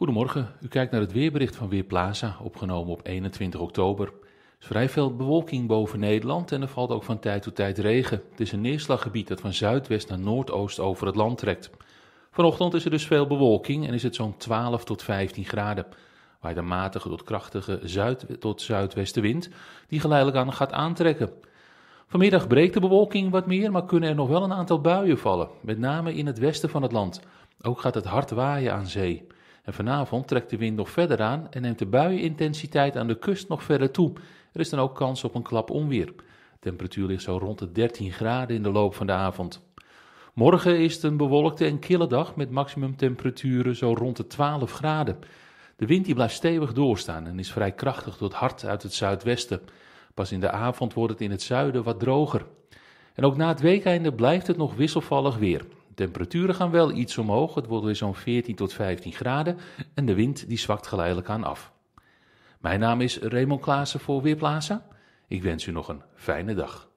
Goedemorgen, u kijkt naar het weerbericht van Weerplaza, opgenomen op 21 oktober. Er is vrij veel bewolking boven Nederland en er valt ook van tijd tot tijd regen. Het is een neerslaggebied dat van zuidwest naar noordoost over het land trekt. Vanochtend is er dus veel bewolking en is het zo'n 12 tot 15 graden. waar de matige tot krachtige zuid tot zuidwestenwind die geleidelijk aan gaat aantrekken. Vanmiddag breekt de bewolking wat meer, maar kunnen er nog wel een aantal buien vallen, met name in het westen van het land. Ook gaat het hard waaien aan zee. En vanavond trekt de wind nog verder aan en neemt de buienintensiteit aan de kust nog verder toe. Er is dan ook kans op een klap onweer. De temperatuur ligt zo rond de 13 graden in de loop van de avond. Morgen is het een bewolkte en kille dag met maximumtemperaturen zo rond de 12 graden. De wind die blijft stevig doorstaan en is vrij krachtig tot hard uit het zuidwesten. Pas in de avond wordt het in het zuiden wat droger. En ook na het weekeinde blijft het nog wisselvallig weer. Temperaturen gaan wel iets omhoog, het wordt weer zo'n 14 tot 15 graden en de wind die zwakt geleidelijk aan af. Mijn naam is Raymond Klaassen voor Weerplaza. Ik wens u nog een fijne dag.